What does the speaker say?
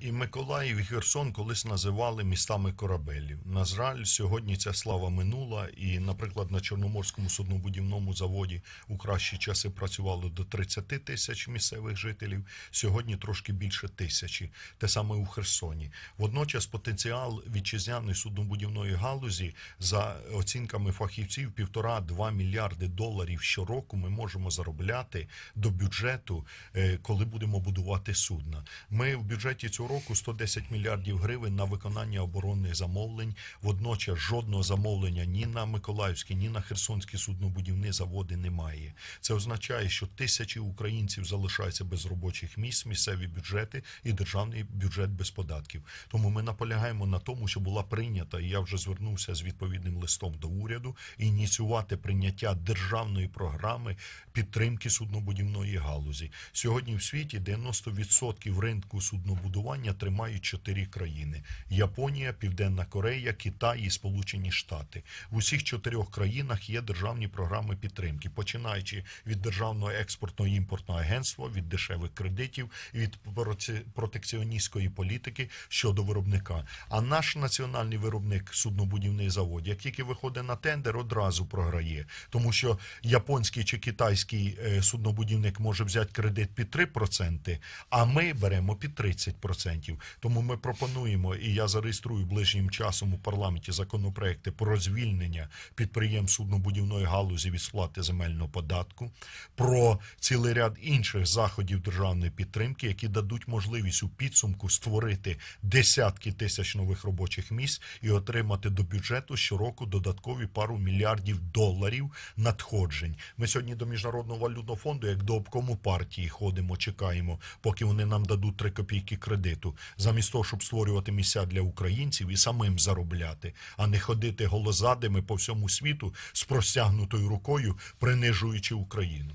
І Миколаїв і Херсон колись називали містами корабелів. На жаль, сьогодні ця слава минула. І, наприклад, на Чорноморському суднобудівному заводі у кращі часи працювало до 30 тисяч місцевих жителів. Сьогодні трошки більше тисячі, те саме у Херсоні. Водночас, потенціал вітчизняної суднобудівної галузі за оцінками фахівців, півтора-два мільярди доларів щороку ми можемо заробляти до бюджету, е, коли будемо будувати судна. Ми в бюджеті цього року 110 мільярдів гривень на виконання оборонних замовлень. Водночас жодного замовлення ні на Миколаївські, ні на Херсонські суднобудівні заводи немає. Це означає, що тисячі українців залишаються без робочих місць, місцеві бюджети і державний бюджет без податків. Тому ми наполягаємо на тому, що була прийнята. і Я вже звернувся з відповідним листом до уряду ініціювати прийняття державної програми підтримки суднобудівної галузі. Сьогодні в світі 90% ринку суднобудування голосування тримають чотири країни: Японія, Південна Корея, Китай і Сполучені Штати. В усіх чотирьох країнах є державні програми підтримки, починаючи від державного експортного імпортного агентства, від дешевих кредитів, від протекціоністської політики щодо виробника. А наш національний виробник суднобудівний завод, як тільки виходить на тендер, одразу програє, тому що японський чи китайський е, суднобудівник може взяти кредит під 3%, а ми беремо під 30%. 100%. Тому ми пропонуємо, і я зареєструю ближнім часом у парламенті законопроекти про звільнення підприємств суднобудівної галузі від сплати земельного податку, про цілий ряд інших заходів державної підтримки, які дадуть можливість у підсумку створити десятки тисяч нових робочих місць і отримати до бюджету щороку додаткові пару мільярдів доларів надходжень. Ми сьогодні до міжнародного валютного фонду, як до обкому партії, ходимо, чекаємо, поки вони нам дадуть три копійки кредит світу, замість того, щоб створювати місця для українців і самим заробляти, а не ходити голозадими по всьому світу з простягнутою рукою, принижуючи Україну.